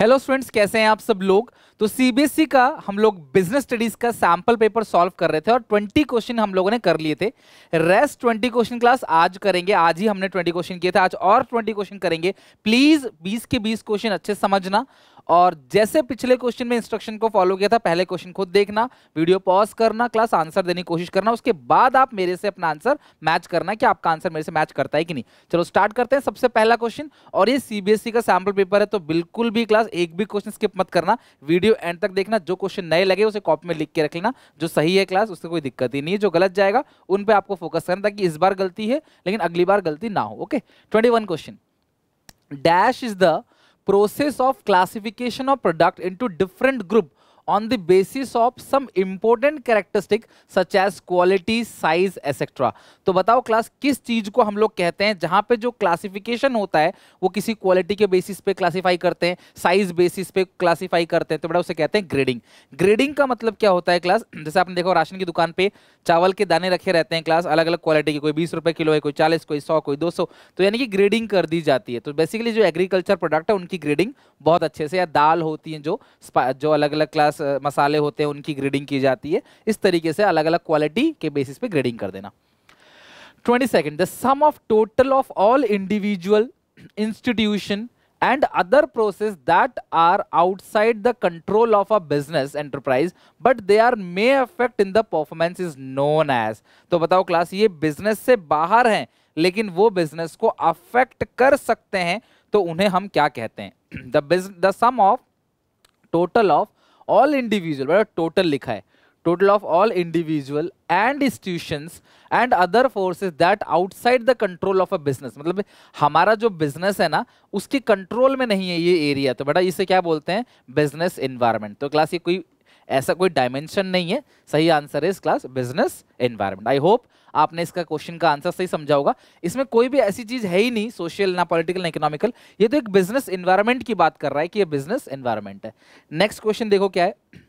Hello students कैसे हैं आप सब लोग तो सीबीएसई e का हम लोग बिजनेस स्टडीज का सैंपल पेपर सॉल्व कर रहे थे और 20 क्वेश्चन हम लोगों ने कर लिए थे रेस्ट 20 क्वेश्चन क्लास आज करेंगे आज ही हमने 20 क्वेश्चन किए थे आज और 20 क्वेश्चन करेंगे प्लीज 20 के 20 क्वेश्चन अच्छे समझना और जैसे पिछले क्वेश्चन में इंस्ट्रक्शन को फॉलो किया था पहले क्वेश्चन खुद देखना वीडियो पॉज करना क्लास आंसर देने की कोशिश करना उसके बाद आप मेरे से अपना आंसर मैच करना कि आपका आंसर मेरे से मैच करता है कि नहीं चलो स्टार्ट करते हैं सबसे पहला क्वेश्चन और ये सीबीएसई e का सैम्पल पेपर है तो बिल्कुल भी क्लास एक भी क्वेश्चन स्किप मत करना वीडियो एंड तक देखना जो क्वेश्चन नए लगे उसे कॉपी में लिख के रख लेना जो सही है क्लास उससे कोई दिक्कत ही नहीं है जो गलत जाएगा उन पर आपको फोकस करना ताकि इस बार गलती है लेकिन अगली बार गलती ना हो okay twenty question dash is the process of classification of product into different group on the basis of some important characteristic such as quality size etcetera तो बताओ क्लास किस चीज को हम लोग कहते हैं जहां पे जो क्लासिफिकेशन होता है वो किसी क्वालिटी के बेसिस पे क्लासिफाई करते हैं साइज बेसिस पे क्लासिफाई करते हैं तो बड़ा उसे कहते हैं ग्रेडिंग ग्रेडिंग का मतलब क्या होता है क्लास जैसे आपने देखो राशन की दुकान पे चावल के दाने रखे रहते हैं क्लास अलग अलग क्वालिटी के कोई बीस रुपए किलो है कोई चालीस कोई सौ कोई दो सौ तो यानी कि ग्रेडिंग कर दी जाती है तो बेसिकली जो एग्रीकल्चर प्रोडक्ट है उनकी ग्रेडिंग बहुत अच्छे से या दाल होती है जो जो अलग अलग क्लास पास मसाले होते हैं उनकी ग्रेडिंग की जाती है इस तरीके से अलग अलग क्वालिटी के बेसिस पे ग्रेडिंग कर देना twenty second the sum of total of all individual institution and other process that are outside the control of a business enterprise but they are may affect in the performance is known as तो बताओ class ये business से बाहर हैं लेकिन वो business को affect कर सकते हैं तो उन्हें हम क्या कहते हैं the biz the sum of total of all individual बड़ा टोटल लिखा है total of all individual and institution and other forces that outside the control of a business मतलब हमारा जो बिजनेस है ना उसके कंट्रोल में नहीं है ये एरिया तो बेटा इसे क्या बोलते हैं बिजनेस इन्वायरमेंट तो क्लास ये कोई ऐसा कोई डायमेंशन नहीं है सही आंसर है इस class business environment I hope आपने इसका क्वेश्चन का आंसर सही समझा होगा इसमें कोई भी ऐसी चीज है ही नहीं सोशल ना पॉलिटिकल ना इकोनॉमिकल ये तो एक बिजनेस एनवायरमेंट की बात कर रहा है कि ये बिजनेस एनवायरमेंट है नेक्स्ट क्वेश्चन देखो क्या है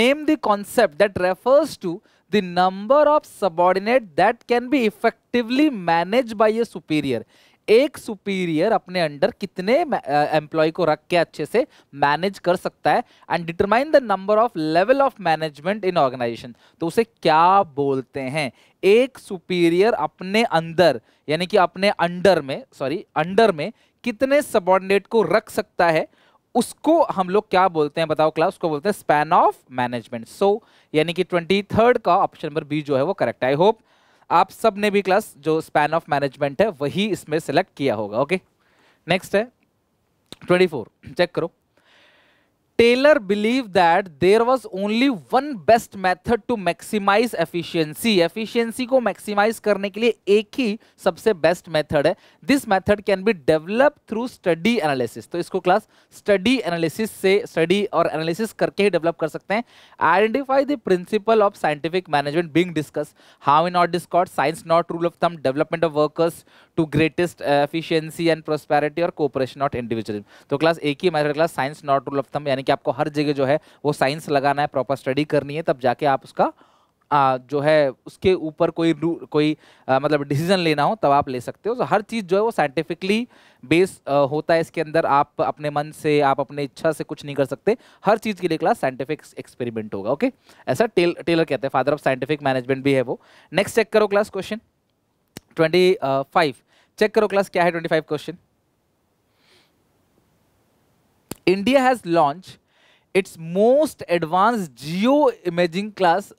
name the concept that refers to the number of subordinate that can be effectively manage by a superior एक सुपीरियर अपने अंडर कितने एम्प्लॉय को रख के अच्छे से मैनेज कर सकता है and determine the number of level of management in organisation तो उसे क्या बोलते हैं एक सुपीरियर अपने अंदर यानी कि अपने अंडर में सॉरी अंडर में कितने सबॉर्डिनेट को रख सकता है उसको हम लोग क्या बोलते हैं बताओ क्लास को बोलते हैं स्पैन ऑफ मैनेजमेंट सो यानी कि ट्वेंटी थर्ड का ऑप्शन नंबर बी जो है वो करेक्ट आई होप आप सब ने भी क्लास जो स्पैन ऑफ मैनेजमेंट है वही इसमें सेलेक्ट किया होगा ओके नेक्स्ट है 24 चेक करो Taylor believe that there was only one best method to maximise efficiency efficiency को मैक्सिमाइज करने के लिए एक ही सबसे बेस्ट मैथड है this method can be develop through study analysis तो इसको क्लास स्टडी एनालिसिस से स्टडी और एनालिसिस करके ही डेवलप कर सकते हैं identify the principle of scientific management being discuss how in not discord science not rule of thumb development of workers to greatest efficiency and prosperity और cooperation not individual तो class एक ही method class science not rule of thumb यानी कि आपको हर जगह जो है वो साइंस लगाना है प्रॉपर स्टडी करनी है तब जाके आप उसका आ, जो है उसके ऊपर कोई कोई आ, मतलब डिसीजन लेना हो तब आप ले सकते हो तो हर चीज़ जो है वो साइंटिफिकली बेस होता है इसके अंदर आप अपने मन से आप अपने इच्छा से कुछ नहीं कर सकते हर चीज़ के लिए क्लास साइंटिफिक एक्सपेरिमेंट होगा ओके ऐसा टेल टेलर कहते हैं फादर ऑफ साइंटिफिक मैनेजमेंट भी है वो नेक्स्ट चेक करो class question twenty five check करो क्लास क्या है twenty five question India has launch its most advance geo imaging class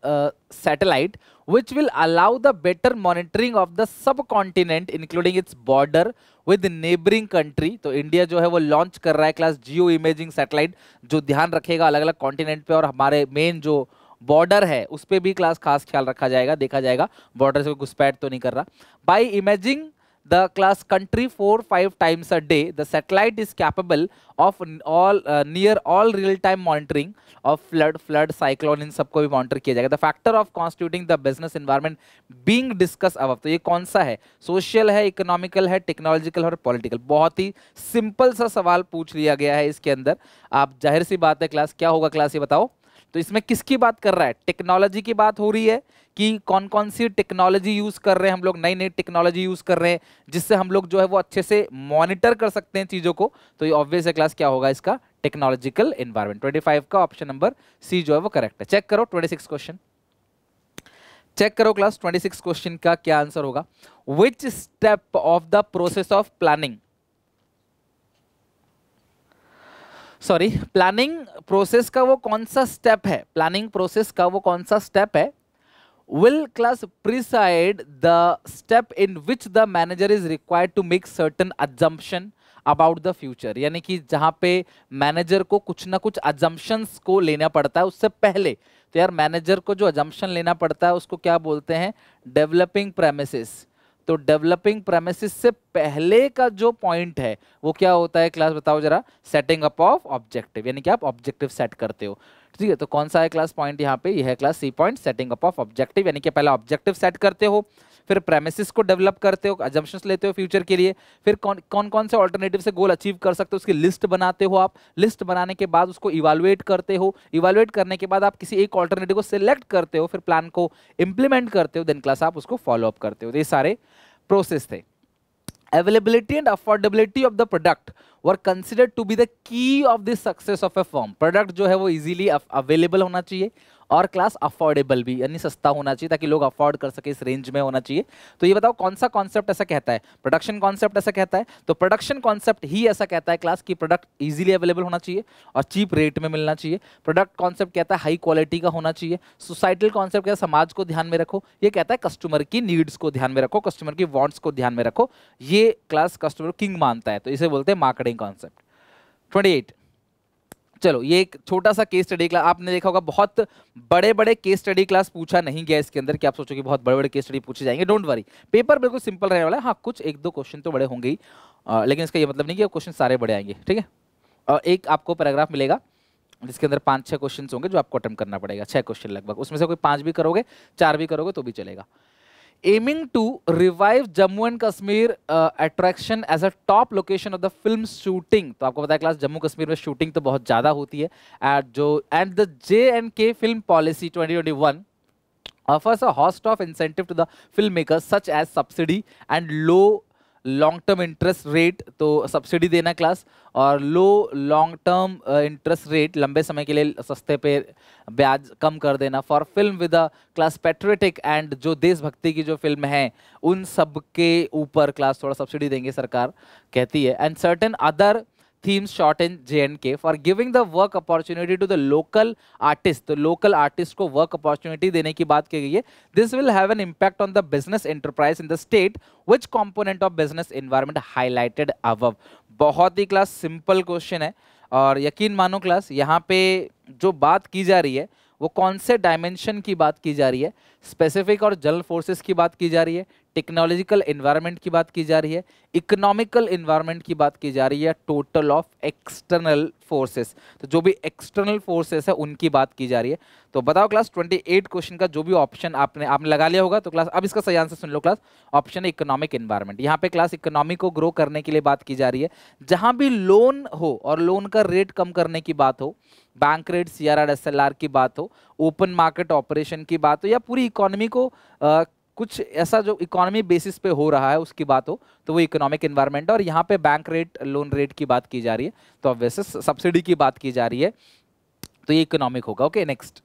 satellite which will allow the better monitoring of the subcontinent including its border with neighbouring country तो India जो है वो launch कर रहा है class जियो imaging satellite जो ध्यान रखेगा अलग अलग कॉन्टिनेंट पर और हमारे मेन जो बॉर्डर है उस पर भी क्लास खास ख्याल रखा जाएगा देखा जाएगा बॉर्डर से घुसपैठ तो नहीं कर रहा by imaging the class country 4 5 times a day the satellite is capable of all uh, near all real time monitoring of flood flood इन सबको भी मॉनिटर किया जाएगा the factor of constituting the business environment being discuss अब तो ये कौन सा है सोशल है इकोनॉमिकल है टेक्नोलॉजिकल और पॉलिटिकल बहुत ही सिंपल सा सवाल पूछ लिया गया है इसके अंदर आप जाहिर सी बात है क्लास क्या होगा क्लास ये बताओ तो इसमें किसकी बात कर रहा है टेक्नोलॉजी की बात हो रही है कि कौन कौन सी टेक्नोलॉजी यूज़ कर रहे हैं हम लोग नई नई टेक्नोलॉजी यूज़ कर रहे हैं जिससे हम लोग जो है वो अच्छे से मॉनिटर कर सकते हैं चीज़ों को तो ये ऑब्वियस है क्लास क्या होगा इसका टेक्नोलॉजिकल इन्वायरमेंट 25 का ऑप्शन नंबर सी जो है वो करेक्ट है चेक करो 26 क्वेश्चन चेक करो क्लास 26 क्वेश्चन का क्या आंसर होगा which step of the process of planning sorry planning process का वो कौन सा स्टेप है प्लानिंग प्रोसेस का वो कौन सा स्टेप है will class precede the step in which the manager is required to make certain assumption about the future यानी कि जहां पे मैनेजर को कुछ ना कुछ अजम्पन्स को लेना पड़ता है उससे पहले तो यार मैनेजर को जो एजम्पन लेना पड़ता है उसको क्या बोलते हैं डेवलपिंग प्रेमिसिस तो डेवलपिंग प्रेमिस से पहले का जो पॉइंट है वो क्या होता है क्लास बताओ जरा सेटिंग अप ऑफ ऑब्जेक्टिव यानी कि आप ऑब्जेक्टिव सेट करते हो ठीक है तो कौन सा है क्लास पॉइंट यहाँ पे यह है class C point setting up of objective यानी कि पहले ऑब्जेक्टिव सेट करते हो फिर प्रेमिसिस को डेवलप करते हो एजम्पन्स लेते हो फ्यूचर के लिए फिर कौन कौन कौन से ऑल्टरनेटिव से गोल अचीव कर सकते हो उसकी लिस्ट बनाते हो आप लिस्ट बनाने के बाद उसको इवालुएट करते हो इवालुएट करने के बाद आप किसी एक ऑल्टरनेटिव को सिलेक्ट करते हो फिर प्लान को इम्प्लीमेंट करते हो देन क्लास आप उसको फॉलोअप करते हो तो ये सारे प्रोसेस थे availability and affordability of the product were considered to be the key of the success of a firm product जो है easily available होना चाहिए और क्लास अफोर्डेबल भी यानी सस्ता होना चाहिए ताकि लोग अफोर्ड कर सके इस रेंज में होना चाहिए तो ये बताओ कौन सा कॉन्सेप्ट ऐसा कहता है प्रोडक्शन कॉन्सेप्ट ऐसा कहता है तो प्रोडक्शन कॉन्सेप्ट ही ऐसा कहता है क्लास की प्रोडक्ट ईजिली अवेलेबल होना चाहिए और चीप रेट में मिलना चाहिए प्रोडक्ट कॉन्सेप्ट कहता है हाई क्वालिटी का होना चाहिए सोसाइटल कॉन्सेप्ट कहता है समाज को ध्यान में रखो ये कहता है कस्टमर की नीड्स को ध्यान में रखो कस्टमर की वॉन्ट्स को ध्यान में रखो ये क्लास कस्टमर किंग मानता है तो इसे बोलते हैं मार्केटिंग कॉन्सेप्ट ट्वेंटी एट चलो ये एक छोटा सा केस स्टडी क्लास आपने देखा होगा बहुत बड़े बड़े केस स्टडी क्लास पूछा नहीं गया इसके अंदर कि आप सोचो कि बहुत बड़े बड़े केस स्टडी पूछे जाएंगे डोंट वरी पेपर बिल्कुल सिंपल रहने वाला है हाँ कुछ एक दो क्वेश्चन तो बड़े होंगे ही लेकिन इसका ये मतलब नहीं कि क्वेश्चन सारे बड़े आएंगे ठीक है और एक आपको पैराग्राफ मिलेगा जिसके अंदर पाँच छह क्वेश्चन होंगे जो आपको अटेम्प करना पड़ेगा छह क्वेश्चन लगभग उसमें से कोई पांच भी करोगे चार भी करोगे तो भी चलेगा aiming to revive Jammu and Kashmir uh, attraction as a top location of the film shooting. तो आपको पता है क्लास जम्मू कश्मीर में शूटिंग तो बहुत ज़्यादा होती है एट जो and the J and K film policy 2021 offers a host of incentive to the filmmakers such as subsidy and low long term interest rate तो सब्सिडी देना क्लास और low long term interest rate लंबे समय के लिए सस्ते पे ब्याज कम कर देना for film with a class patriotic and जो देशभक्ति की जो फिल्म है उन सब के ऊपर क्लास थोड़ा सब्सिडी देंगे सरकार कहती है and certain other themes shot in JNK for giving the work opportunity to the local artist. the local artist ko work opportunity dene ki baat ki gayi hai This will have an impact on the business enterprise in the state. Which component of business environment highlighted above? bahut hi class simple question hai aur yakeen mano class yahan pe jo baat ki ja rahi hai वो कौन से dimension की बात की जा रही है specific और जनरल फोर्सेस की बात की जा रही है टेक्नोलॉजिकल इन्वायरमेंट की बात की जा रही है इकोनॉमिकल इन्वायरमेंट की बात की जा रही है टोटल ऑफ एक्सटर्नल फोर्सेस तो जो भी एक्सटर्नल फोर्सेस है उनकी बात की जा रही है तो बताओ क्लास 28 क्वेश्चन का जो भी ऑप्शन आपने आपने लगा लिया होगा तो क्लास अब इसका सही आंसर सुन लो क्लास ऑप्शन है इकोनॉमिक इन्वायरमेंट यहाँ पे क्लास इकोनॉमी को ग्रो करने के लिए बात की जा रही है जहाँ भी लोन हो और लोन का रेट कम करने की बात हो बैंक रेट सी आर की बात हो ओपन मार्केट ऑपरेशन की बात हो या पूरी इकोनॉमी को आ, कुछ ऐसा जो इकोनॉमी बेसिस पे हो रहा है उसकी बात हो तो वो इकोनॉमिक इन्वायरमेंट और यहाँ पे बैंक रेट लोन रेट की बात की जा रही है तो अब वैसे सब्सिडी की बात की जा रही है तो ये इकोनॉमिक होगा okay next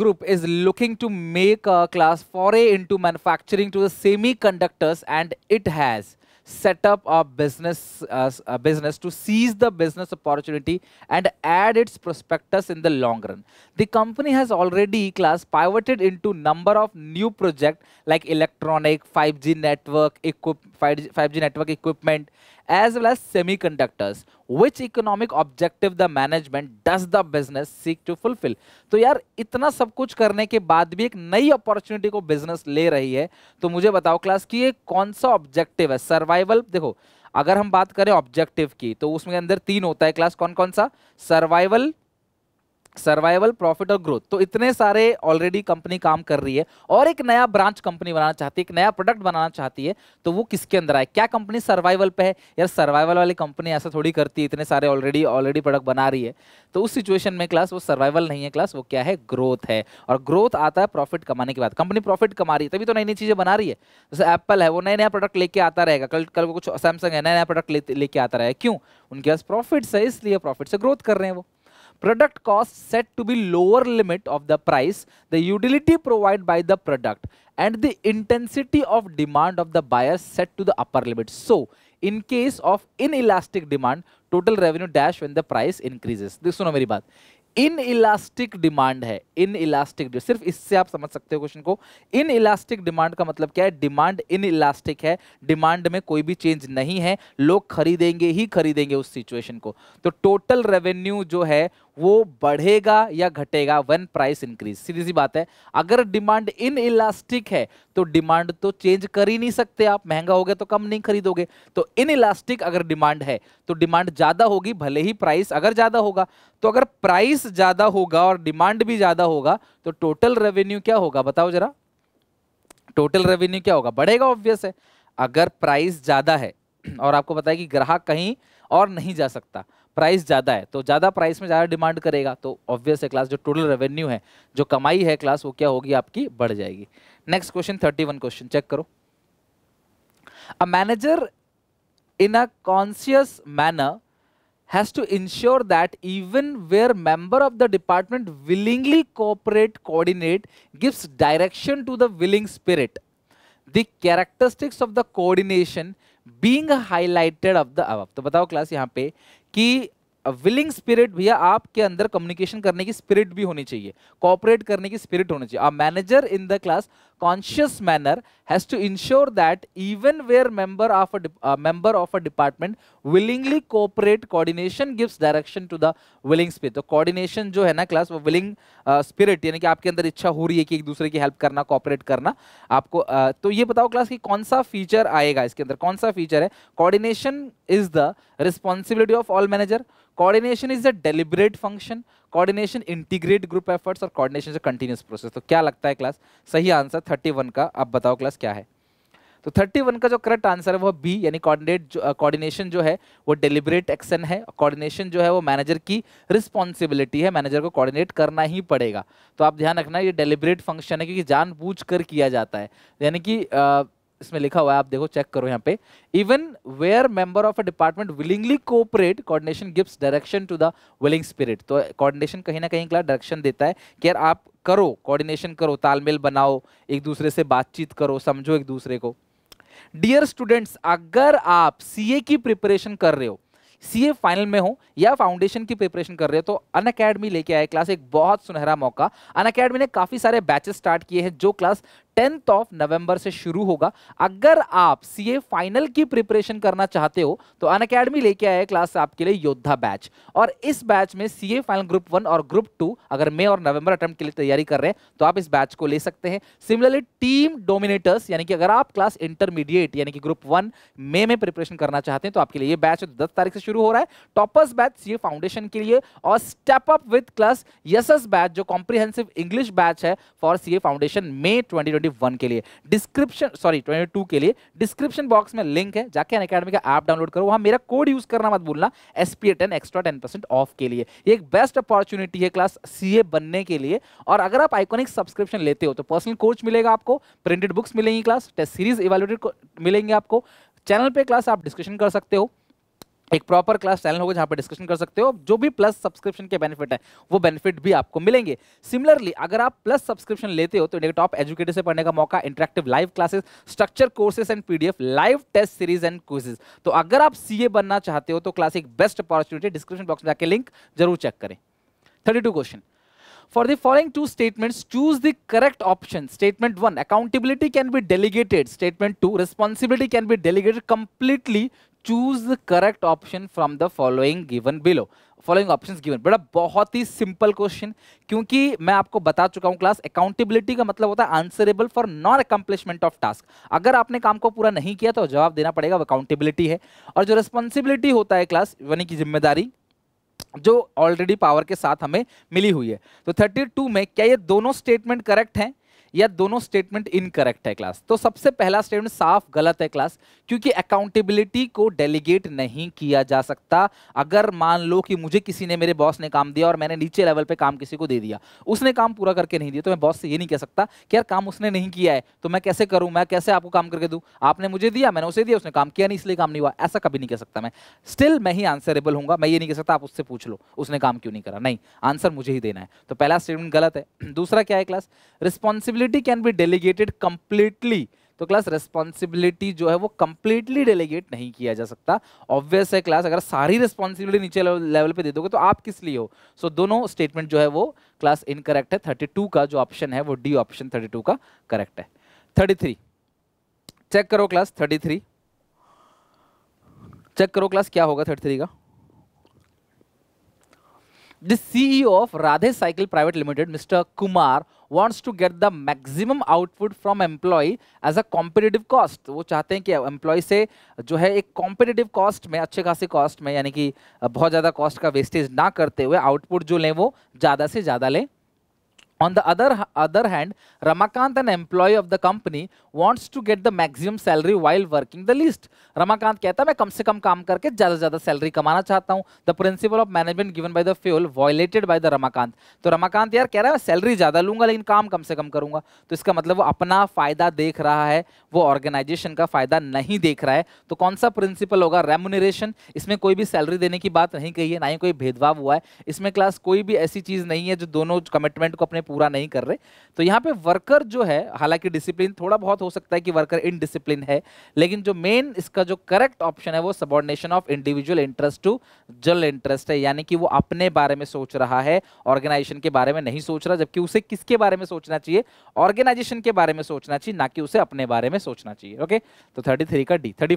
group is looking to make a class for a foray into manufacturing to the semi and it has set up a business, uh, a business to seize the business opportunity and add its prospectus in the long run. The company has already class pivoted into number of new projects like electronic, 5G network, equip, 5G network equipment, as well as semiconductors which economic objective the management does the business seek to fulfill तो यार इतना सब कुछ करने के बाद भी एक नई अपॉर्चुनिटी को बिजनेस ले रही है तो मुझे बताओ क्लास की ये कौन सा ऑब्जेक्टिव है सर्वाइवल देखो अगर हम बात करें ऑब्जेक्टिव की तो उसमें अंदर तीन होता है क्लास कौन कौन सा सर्वाइवल सर्वाइवल प्रॉफिट और ग्रोथ तो इतने सारे ऑलरेडी कंपनी काम कर रही है और एक नया ब्रांच कंपनी बनाना चाहती है एक नया प्रोडक्ट बनाना चाहती है तो वो किसके अंदर आए क्या कंपनी सर्वाइवल पे है यार सर्वाइवल वाली कंपनी ऐसा थोड़ी करती है इतने सारे ऑलरेडी ऑलरेडी प्रोडक्ट बना रही है तो उस सिचुएशन में क्लास वो सर्वाइवल नहीं है क्लास वो क्या है ग्रोथ है और ग्रोथ आता है प्रॉफिट कमाने के बाद कंपनी प्रॉफिट कमा रही है तभी तो नई नई चीज़ें बना रही है जैसे एप्पल है वो नए नया प्रोडक्ट लेके आता रहेगा कल कल कुछ सैमसंग है नया नया प्रोडक्ट लेके आता रहेगा क्यों उनके पास प्रॉफिट्स है इसलिए प्रॉफिट से ग्रोथ कर रहे हैं वो product cost set to be lower limit of the price, the utility provided by the product and the intensity of demand of the buyer set to the upper limit. So, in case of inelastic demand, total revenue dash when the price increases. देख सुनो मेरी बात in elastic demand है in elastic सिर्फ इससे आप समझ सकते हो क्वेश्चन को इन इलास्टिक डिमांड का मतलब क्या है डिमांड इन इलास्टिक है डिमांड में कोई भी चेंज नहीं है लोग खरीदेंगे ही खरीदेंगे उस सिचुएशन को तो टोटल रेवेन्यू जो है वो बढ़ेगा या घटेगा वन प्राइस इंक्रीज सीधी सी बात है अगर डिमांड इन इलास्टिक है तो डिमांड तो चेंज कर ही नहीं सकते आप महंगा हो गया तो कम नहीं खरीदोगे तो इन इलास्टिक अगर डिमांड है तो डिमांड ज़्यादा होगी भले ही प्राइस अगर ज़्यादा होगा तो अगर प्राइस ज़्यादा होगा और डिमांड भी ज़्यादा होगा तो टोटल रेवेन्यू क्या होगा बताओ जरा टोटल रेवेन्यू क्या होगा बढ़ेगा ऑब्वियस है अगर प्राइस ज़्यादा है और आपको बताया कि ग्राहक कहीं और नहीं जा सकता प्राइस ज़्यादा है तो ज़्यादा प्राइस में ज़्यादा डिमांड करेगा तो ऑब्वियस है क्लास जो टोटल रेवेन्यू है जो कमाई है क्लास वो क्या होगी आपकी बढ़ जाएगी next question thirty question check करो a manager in a conscious manner has to ensure that even where member of the department willingly cooperate coordinate gives direction to the willing spirit the characteristics of the coordination being highlighted of the अब तो बताओ class यहाँ पे कि willing spirit भैया आपके अंदर communication करने की स्पिरिट भी होनी चाहिए कॉपरेट करने की स्पिरिट होनी चाहिए manager in the class conscious manner has to ensure that even where member of a uh, member of a department willingly cooperate coordination gives direction to the willing spirit तो coordination jo hai na class wo willing uh, spirit yani ki aapke andar इच्छा ho rahi hai ki ek dusre ki help karna cooperate karna aapko uh, to ye batao class ki kaun sa feature aayega iske andar kaun sa feature hai coordination is the responsibility of all manager coordination is a deliberate function coordination integrate group efforts और coordination से continuous process तो क्या लगता है class सही answer thirty one का आप बताओ क्लास क्या है तो थर्टी वन का जो करेक्ट आंसर है वो बी यानी कोऑर्डिनेट कोऑर्डिनेशन जो है वो डिलिबरेट एक्शन है कोऑर्डिनेशन जो है वो मैनेजर की रिस्पॉन्सिबिलिटी है मैनेजर को कोऑर्डिनेट करना ही पड़ेगा तो आप ध्यान रखना ये डिलिबरेट फंक्शन है क्योंकि जानबूझ कर किया जाता है यानी कि इसमें लिखा हुआ है आप देखो चेक करो यहाँ पे even where member of a department willingly cooperate coordination gives direction to the willing spirit तो कोऑर्डिनेशन कहीं ना कहीं डायरेक्शन देता है कि यार आप करो कोऑर्डिनेशन करो तालमेल बनाओ एक दूसरे से बातचीत करो समझो एक दूसरे को डियर स्टूडेंट्स अगर आप सीए की प्रिपरेशन कर रहे हो सीए फाइनल में हो या फाउंडेशन की प्रिपरेशन कर रहे हो तो अन अकेडमी लेके आए क्लास एक बहुत सुनहरा मौका अन अकेडमी ने काफ़ी सारे बैचेस स्टार्ट किए हैं जो क्लास टेंथ ऑफ नवंबर से शुरू होगा अगर आप सीए फाइनल की प्रिपरेशन करना चाहते हो तो अन अकेडमी लेके आए क्लास आपके लिए योद्धा बैच और इस बैच में सीए फाइनल ग्रुप वन और ग्रुप टू अगर मई और नवंबर अटेम्प्ट के लिए तैयारी कर रहे हैं तो आप इस बैच को ले सकते हैं सिमिलरली टीम डोमिनेटर्स यानी कि अगर आप क्लास इंटरमीडिएट यानी कि ग्रुप वन मे में प्रिपरेशन करना चाहते हैं तो आपके लिए ये बैच दस तारीख से शुरू हो रहा है टॉपर्स बैच सी फाउंडेशन के लिए और step up with class yes batch जो कॉम्प्रीहेंसिव इंग्लिश बैच है for C foundation May twenty 2021 के लिए डिस्क्रिप्शन सॉरी 22 के लिए डिस्क्रिप्शन बॉक्स में लिंक है जाके अन अकेडमी का ऐप डाउनलोड करो वहाँ मेरा कोड यूज करना मत भूलना S P ten extra ten percent off के लिए ये एक बेस्ट अपॉर्चुनिटी है क्लास सी बनने के लिए और अगर आप आइकोनिक सब्सक्रिप्शन लेते हो तो पर्सनल कोच मिलेगा आपको प्रिंटेड बुक्स मिलेंगी क्लास टेस्ट सीरीज इवेल्यूटेड मिलेंगे आपको चैनल पे क्लास आप डिस्कशन कर सकते हो एक प्रॉपर क्लास चैनल होगा जहां पर डिस्कशन कर सकते हो जो भी प्लस सब्सक्रिप्शन के बेनिफिट है वो बेनिफिट भी आपको मिलेंगे सिमिलरली अगर आप प्लस सब्सक्रिप्शन लेते हो तो इंडिया टॉप एजुकेटर से पढ़ने का मौका interactive live classes structure courses and PDF live test series and quizzes तो अगर आप सी बनना चाहते हो तो क्लास एक बेस्ट अपॉर्चुनिटी डिस्क्रिप्शन बॉक्स में जाकर लिंक जरूर चेक करें thirty question for the following two statements choose the correct option statement one: accountability can be delegated statement two: responsibility can be delegated completely choose the correct option from the following given below following option given बेटा बहुत ही simple question क्योंकि मैं आपको बता चुका हूं class accountability का मतलब होता है answerable for non accomplishment of task अगर आपने काम को पूरा नहीं किया तो जवाब देना पड़ेगा अकाउंटेबिलिटी है और जो रिस्पॉन्सिबिलिटी होता है क्लास यानी कि जिम्मेदारी जो ऑलरेडी पावर के साथ हमें मिली हुई है तो 32 में क्या ये दोनों स्टेटमेंट करेक्ट हैं या दोनों स्टेटमेंट इनकरेक्ट है क्लास तो सबसे पहला स्टेटमेंट साफ गलत है क्लास क्योंकि अकाउंटेबिलिटी को डेलीगेट नहीं किया जा सकता अगर मान लो कि मुझे किसी ने मेरे बॉस ने काम दिया और मैंने नीचे लेवल पे काम किसी को दे दिया उसने काम पूरा करके नहीं दिया तो मैं बॉस से ये नहीं कह सकता कि यार काम उसने नहीं किया है तो मैं कैसे करूं मैं कैसे आपको काम करके दूँ आपने मुझे दिया मैंने उसे दिया उसने काम किया नहीं इसलिए काम नहीं हुआ ऐसा कभी नहीं कह सकता मैं स्टिल मैं ही आंसरेबल हूँ मैं ये नहीं कह सकता आप उससे पूछ लो उसने काम क्यों नहीं करा नहीं आंसर मुझे ही देना है तो पहला स्टेटमेंट गलत है दूसरा क्या है class responsibility responsibility can be delegated completely तो क्लास रेस्पॉन्सिबिलिटी जो है वो कंप्लीटली डेलीगेट नहीं किया जा सकता ऑब्वियस है क्लास अगर सारी रेस्पॉन्सिबिलिटी नीचे लेवल पे दे दोगे तो आप किस लिए हो सो so, दोनों स्टेटमेंट जो है वो क्लास इनकरेक्ट है थर्टी टू का जो ऑप्शन है वो डी ऑप्शन थर्टी टू का करेक्ट है थर्टी थ्री चेक करो क्लास थर्टी थ्री चेक करो क्लास क्या होगा थर्टी थ्री का The CEO of Radhe Cycle Private Limited, Mr. Kumar, wants to get the maximum output from employee as a competitive cost. wo chahte hain ki employee se jo hai ek competitive cost mein acche khase cost mein yani ki bahut zyada cost ka wastage na karte hue output jo le wo zyada se zyada le On the other, other hand, Ramakant, an employee of the company, wants to get the maximum salary while working the least. Ramakant कहता है मैं कम से कम काम करके ज़्यादा से ज़्यादा salary कमाना चाहता हूँ the principle of management given by the fuel violated by the Ramakant तो रमाकांत यार कह रहा है मैं सैलरी ज़्यादा लूंगा लेकिन काम कम से कम करूंगा तो इसका मतलब वो अपना फ़ायदा देख रहा है वो ऑर्गेनाइजेशन का फ़ायदा नहीं देख रहा है तो कौन सा प्रिंसिपल होगा रेमुनरेशन इसमें कोई भी सैलरी देने की बात नहीं कही है ना ही कोई भेदभाव हुआ है इसमें क्लास कोई भी ऐसी चीज़ नहीं है जो दोनों कमिटमेंट को अपने पूरा नहीं कर रहे तो यहाँ पे वर्कर जो है हालांकि डिसिप्लिन थोड़ा बहुत हो सकता है कि वर्कर इनडिसिप्लिन है लेकिन जो मेन इसका जो करेक्ट ऑप्शन है वो subordination of individual interest to general interest है यानी कि वो अपने बारे में सोच रहा है ऑर्गेनाइजेशन के बारे में नहीं सोच रहा जबकि उसे किसके बारे में सोचना चाहिए ऑर्गेनाइजेशन के बारे में सोचना चाहिए ना कि उसे अपने बारे में सोचना चाहिए ओके तो थर्टी का D thirty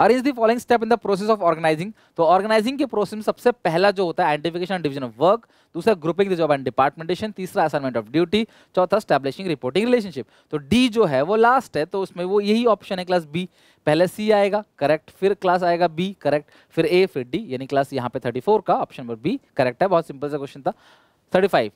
arrange the following step in the process of organising तो ऑर्गेनाइजिंग के प्रोसेस में सबसे पहला जो होता है आइडेंटिफिकेशन डिवीजन ऑफ वर्क दूसरा grouping the job and departmentation तीसरा असाइनमेंट ऑफ ड्यूटी चौथा स्टैब्लिशिंग रिपोर्टिंग रिलेशनशिप तो डी जो है वो लास्ट है तो उसमें वो यही ऑप्शन है क्लास बी पहले सी आएगा करेक्ट फिर क्लास आएगा बी करेक्ट फिर ए फिर डी यानी क्लास यहाँ पे फोर का ऑप्शन नंबर बी करेक्ट है बहुत सिंपल सा क्वेश्चन था five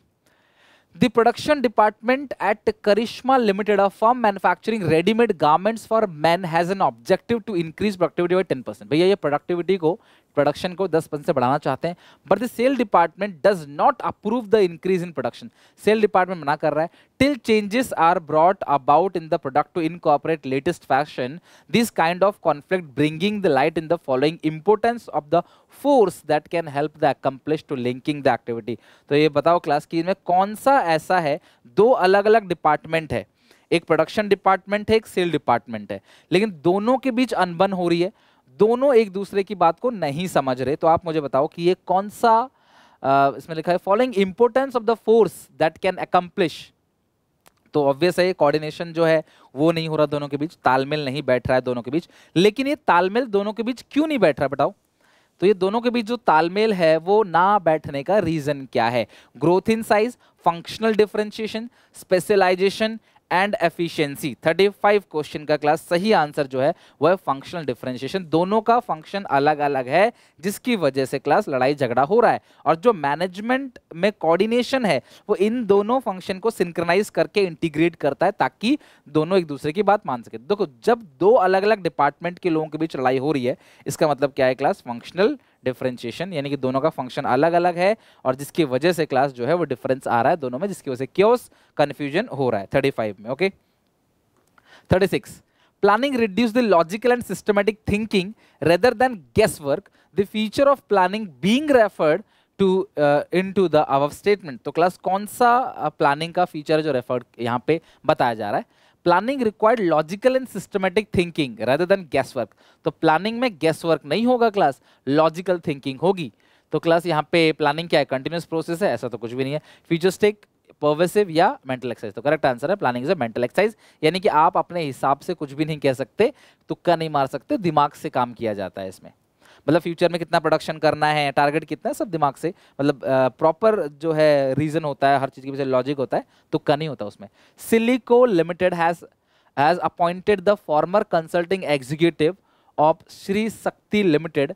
The production department at Karishma Limited, a firm manufacturing ready-made garments for men, has an objective to increase productivity by 10 percent भैया ये productivity को प्रोडक्शन को 10 percent से बढ़ाना चाहते हैं but the sale department does not approve the increase in production sale department मना कर रहा है till changes are brought about in the product to incorporate latest fashion this kind of conflict bringing the light in the following importance of the force that can help the accomplish to linking the activity तो ये बताओ class की इनमें कौन सा ऐसा है दो अलग अलग डिपार्टमेंट है एक प्रोडक्शन डिपार्टमेंट है एक सेल डिपार्टमेंट है लेकिन दोनों के बीच अनबन हो रही है दोनों एक दूसरे की बात को नहीं समझ रहे तो आप मुझे बताओ कि ये कौन सा आ, इसमें लिखा है following importance of the force that can accomplish तो ऑब्वियस है कोऑर्डिनेशन जो है वो नहीं हो रहा दोनों के बीच तालमेल नहीं बैठ रहा है दोनों के बीच लेकिन ये तालमेल दोनों के बीच क्यों नहीं बैठ रहा बताओ तो ये दोनों के बीच जो तालमेल है वो ना बैठने का रीजन क्या है growth in size functional differentiation specialization and efficiency 35 question का क्लास सही आंसर जो है वह है फंक्शनल डिफरेंशिएशन दोनों का फंक्शन अलग अलग है जिसकी वजह से क्लास लड़ाई झगड़ा हो रहा है और जो मैनेजमेंट में कोऑर्डिनेशन है वो इन दोनों फंक्शन को सिंक्रनाइज करके इंटीग्रेट करता है ताकि दोनों एक दूसरे की बात मान सके देखो जब दो अलग अलग डिपार्टमेंट के लोगों के बीच लड़ाई हो रही है इसका मतलब क्या है क्लास फंक्शनल डिफ्रेंशिएशन यानी कि दोनों का फंक्शन अलग अलग है और जिसकी वजह से क्लास जो है वो डिफरेंस आ रहा है दोनों में जिसकी वजह से क्योस कन्फ्यूजन हो रहा है थर्टी फाइव में okay thirty six planning reduce the logical and systematic thinking rather than guess work the future of planning being referred to in to the above statement तो क्लास कौन सा planning uh, का feature जो referred यहाँ पे बताया जा रहा है planning required logical and systematic thinking rather than guess work तो प्लानिंग में गैस वर्क नहीं होगा क्लास लॉजिकल थिंकिंग होगी तो क्लास यहाँ पे प्लानिंग क्या है कंटिन्यूस प्रोसेस है ऐसा तो कुछ भी नहीं है फ्यूचरिस्टिक पर्वेसिव या मेंटल एक्सरसाइज तो करेक्ट आंसर है प्लानिंग से मेंटल एक्सरसाइज यानी कि आप अपने हिसाब से कुछ भी नहीं कह सकते तुक्का नहीं मार सकते दिमाग से काम किया जाता है इसमें मतलब फ्यूचर में कितना प्रोडक्शन करना है टारगेट कितना है सब दिमाग से मतलब प्रॉपर जो है रीजन होता है हर चीज़ के पीछे लॉजिक होता है तुक्का तो नहीं होता उसमें silico limited has has appointed the former consulting executive of Shri Shakti limited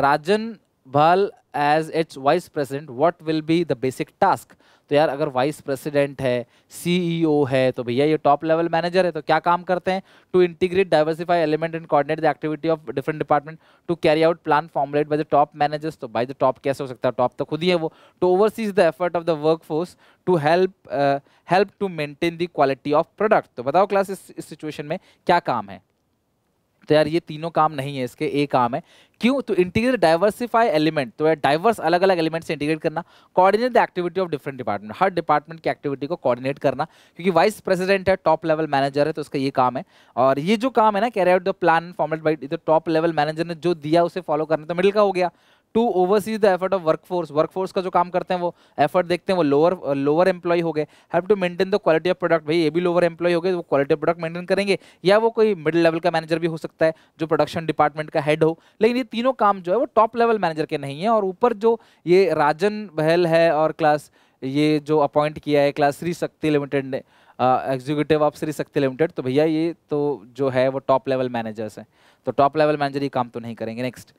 Rajan Bhal as its vice president what will be the basic task तो यार अगर वाइस प्रेसिडेंट है सीईओ e है तो भैया ये टॉप लेवल मैनेजर है तो क्या काम करते हैं to integrate diversify element and coordinate the activity of different department to carry out plan formulate by the top managers तो बाय द टॉप कैसे हो सकता है टॉप तो खुद ही है वो to overseas the effort of the work force to help help to maintain the quality of product तो बताओ क्लास इस सिचुएशन में क्या काम है तो यार ये तीनों काम नहीं है इसके एक काम है क्यों तो इंटीग्रेट डाइवर्सिफाई एलिमेंट तो यार डाइवर्स अलग अलग एलिमेंट से इंटीग्रेट करना coordinate the activity of different department हर डिपार्टमेंट की एक्टिविटी को कोऑर्डिनेट करना क्योंकि वाइस प्रेसिडेंट है टॉप लेवल मैनेजर है तो उसका ये काम है और ये जो काम है ना carry out the plan format by top level manager ने जो दिया उसे फॉलो करना तो मिडिल का हो गया to overseas the effort of workforce workforce का जो काम करते हैं वो एफर्ट देखते हैं वो लोअर लोअर एम्प्लॉय हो गए have to maintain the quality of product भाई ये भी लोअर एम्प्लॉय हो गए वो क्वालिटी ऑफ प्रोडक्ट मेंटेन करेंगे या वो कोई मिडिल लेवल का मैनेजर भी हो सकता है जो प्रोडक्शन डिपार्टमेंट का हेड हो लेकिन ये तीनों काम जो है वो टॉप लेवल मैनेजर के नहीं है और ऊपर जो ये राजन बहल है और क्लास ये जो अपॉइंट किया है क्लास श्री शक्ति लिमिटेड ने executive of Shri Shakti limited तो भैया ये तो जो है वो टॉप लेवल मैनेजर्स हैं तो टॉप लेवल मैनेजर ये काम तो नहीं करेंगे next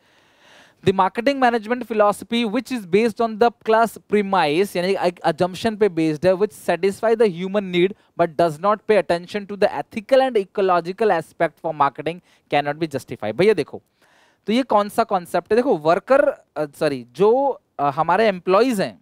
the marketing management philosophy which is based on the class premise assumption पे बेस्ड है which satisfy the human need but does not pay attention to the ethical and ecological aspect for marketing can not be justify भैया देखो तो ये कौन सा concept है देखो वर्कर सॉरी जो हमारे एम्प्लॉयज हैं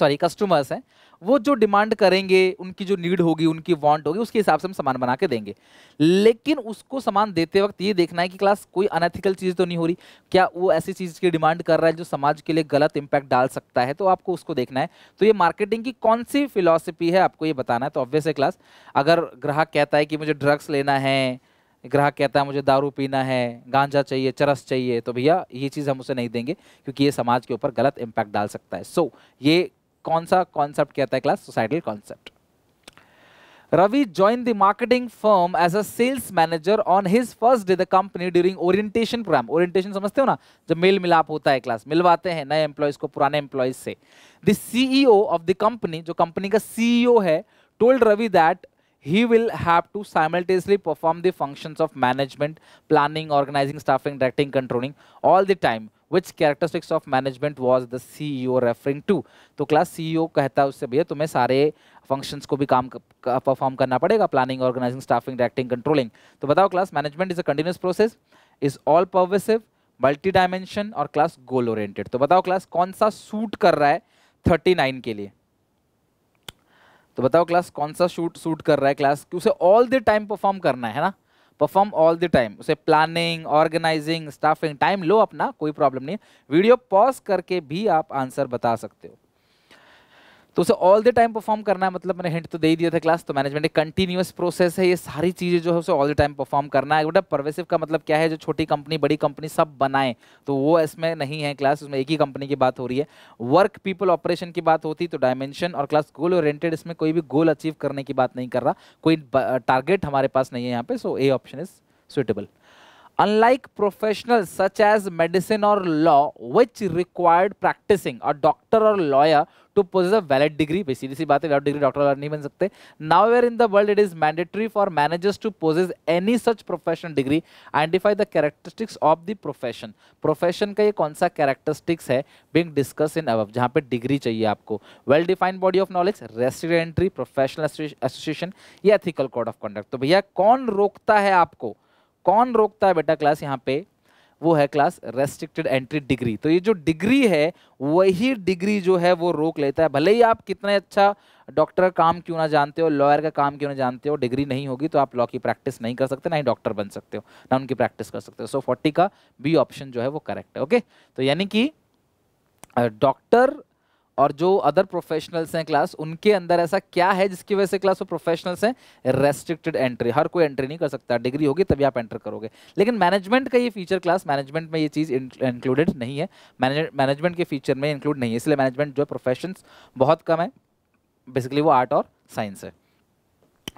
सॉरी कस्टमर्स हैं वो जो डिमांड करेंगे उनकी जो नीड होगी उनकी वांट होगी उसके हिसाब से हम सामान बना के देंगे लेकिन उसको सामान देते वक्त ये देखना है कि क्लास कोई अनएथिकल चीज़ तो नहीं हो रही क्या वो ऐसी चीज़ की डिमांड कर रहा है जो समाज के लिए गलत इम्पैक्ट डाल सकता है तो आपको उसको देखना है तो ये मार्केटिंग की कौन सी फिलोसफी है आपको ये बताना है तो ऑब्वियस है क्लास अगर ग्राहक कहता है कि मुझे ड्रग्स लेना है ग्राहक कहता है मुझे दारू पीना है गांजा चाहिए चरस चाहिए तो भैया ये चीज़ हम उसे नहीं देंगे क्योंकि ये समाज के ऊपर गलत इम्पैक्ट डाल सकता है सो so, ये कौन सा कॉन्सेप्ट कहता है class societal concept Ravi join the marketing firm as a sales manager on his first day the company during orientation program orientation समझते हो ना जब मेल मिलाप होता है क्लास मिलवाते हैं नए एम्प्लॉयज को पुराने एम्प्लॉयज से the CEO of the company जो कंपनी का सीईओ e है told Ravi that he will have to simultaneously perform the function of management planning organizing staffing directing controlling all the time which characteristics of management was the CEO referring to तो class CEO कहता है उससे भैया तुम्हें सारे functions को भी काम परफॉर्म करना पड़ेगा planning organizing staffing directing controlling तो बताओ class management is a continuous process is all pervasive multi dimension और क्लास गोल ओरिएंटेड तो बताओ क्लास कौन सा सूट कर रहा है थर्टी नाइन के लिए तो बताओ क्लास कौन सा शूट सूट कर रहा है क्लास उसे ऑल द टाइम परफॉर्म करना है ना परफॉर्म ऑल द टाइम उसे प्लानिंग ऑर्गेनाइजिंग स्टाफिंग टाइम लो अपना कोई प्रॉब्लम नहीं वीडियो पॉज करके भी आप आंसर बता सकते हो तो उसे ऑल द टाइम परफॉर्म करना है मतलब मैंने हिंट तो दे ही दिया था क्लास तो मैनेजमेंट एक कंटिन्यूस प्रोसेस है ये सारी चीज़ें जो है उसे ऑल द टाइम परफॉर्म करना है बेटा परवेसिव का मतलब क्या है जो छोटी कंपनी बड़ी कंपनी सब बनाए तो वो इसमें नहीं है क्लास उसमें एक ही कंपनी की बात हो रही है वर्क पीपल ऑपरेशन की बात होती तो डायमेंशन और क्लास गोल ओरिएंटेड इसमें कोई भी गोल अचीव करने की बात नहीं कर रहा कोई टारगेट हमारे पास नहीं है यहाँ पे so A option is suitable unlike professional such as medicine और लॉ विच रिक्वायर्ड प्रैक्टिसिंग और डॉक्टर और lawyer to possess a valid degree basically सीधी सी बात है विदाउट डिग्री डॉक्टर वगैरह नहीं बन सकते now where in the world it is mandatory for managers to possess any such professional degree identify the characteristics of the profession profession का ये कौन सा कैरेक्टरिस्टिक्स है बिंग डिस्कस इन अब जहाँ पे डिग्री चाहिए आपको well defined body of knowledge restricted professional association या एथिकल कोड ऑफ कंडक्ट तो भैया कौन रोकता है आपको कौन रोकता है बेटा क्लास यहाँ पे वो है क्लास रेस्ट्रिक्टेड एंट्री डिग्री तो ये जो डिग्री है वही डिग्री जो है वो रोक लेता है भले ही आप कितना अच्छा डॉक्टर काम क्यों ना जानते हो लॉयर का काम क्यों ना जानते हो डिग्री नहीं होगी तो आप लॉ की प्रैक्टिस नहीं कर सकते ना ही डॉक्टर बन सकते हो ना उनकी प्रैक्टिस कर सकते हो सो फोर्टी का बी ऑप्शन जो है वो करेक्ट है ओके तो यानी कि डॉक्टर और जो अदर प्रोफेशनल्स हैं क्लास उनके अंदर ऐसा क्या है जिसकी वजह से क्लास वो प्रोफेशनल्स हैं रेस्ट्रिक्टेड एंट्री हर कोई एंट्री नहीं कर सकता डिग्री होगी तभी आप एंटर करोगे लेकिन मैनेजमेंट का ये फीचर क्लास मैनेजमेंट में ये चीज़ इंक्लूडेड नहीं है मैनेजमेंट के फीचर में इंक्लूड नहीं है इसलिए मैनेजमेंट जो है बहुत कम है बेसिकली वो आर्ट और साइंस है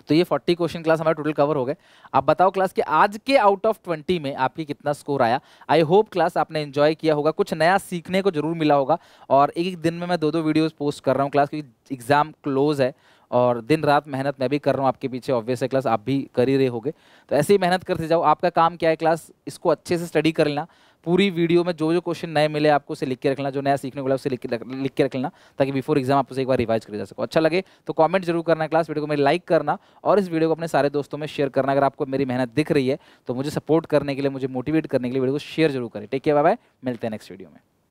तो ये 40 क्वेश्चन क्लास हमारा टोटल कवर हो गए आप बताओ क्लास के आज के आउट ऑफ 20 में आपकी कितना स्कोर आया आई होप क्लास आपने एंजॉय किया होगा कुछ नया सीखने को जरूर मिला होगा और एक एक दिन में मैं दो दो वीडियोस पोस्ट कर रहा हूँ क्लास क्योंकि एग्जाम क्लोज है और दिन रात मेहनत मैं भी कर रहा हूँ आपके पीछे ऑब्वियस है क्लास आप भी कर ही रहे होगे तो ऐसे ही मेहनत करते जाओ आपका काम क्या है क्लास इसको अच्छे से स्टडी कर लेना पूरी वीडियो में जो जो क्वेश्चन नए मिले आपको उसे लिख के रखना जो नया सीखने को मिला उसे लिख के रख लेना ताकि बिफोर एग्जाम आप उसे एक बार रिवाइज कर जा सको अच्छा लगे तो कमेंट जरूर करना क्लास वीडियो को मेरी लाइक करना और इस वीडियो को अपने सारे दोस्तों में शेयर करना अगर आपको मेरी मेहनत दिख रही है तो मुझे सपोर्ट करने के लिए मुझे मोटिवेट करने के लिए वीडियो को शेयर जरूर करें ठीक है बाय बाय मिलते हैं नेक्स्ट वीडियो में